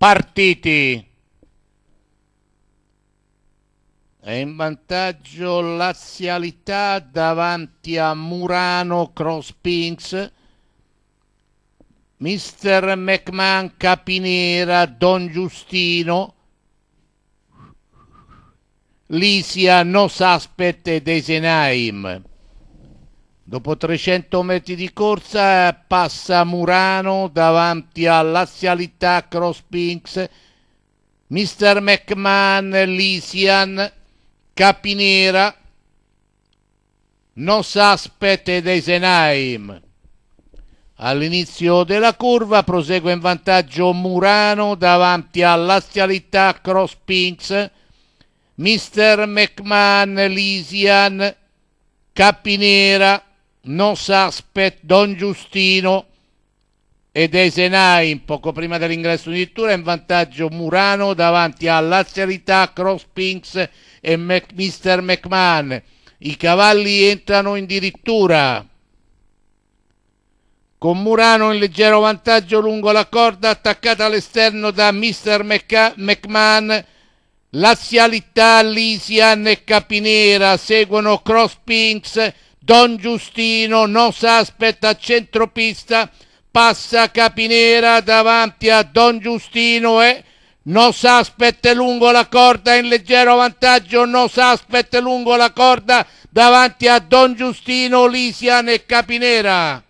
partiti. È in vantaggio Lazialità davanti a Murano Crosspinks. Mr. McMahon Capinera, Don Giustino, Lisia No Suspect ed Eisenheim. Dopo 300 metri di corsa passa Murano davanti all'azialità Crosspinks, Mr. McMahon, Lisian, Capinera, No Suspect ed Eisenheim. All'inizio della curva prosegue in vantaggio Murano davanti all'azialità Crosspinks, Mr. McMahon, Lisian, Capinera, no suspect Don Giustino ed Esenain poco prima dell'ingresso di Tura in vantaggio Murano davanti a Lazzarità, Crosspinks e Mac Mr. McMahon. I cavalli entrano in dirittura con Murano in leggero vantaggio lungo la corda attaccata all'esterno da Mr. Mc McMahon. Lazialità, Lisian e Capinera seguono Crosspinks Don Giustino Nosaspet a centropista, passa Capinera davanti a Don Giustino e Nosaspet lungo la corda in leggero vantaggio, Nosaspet lungo la corda davanti a Don Giustino, Lisian e Capinera.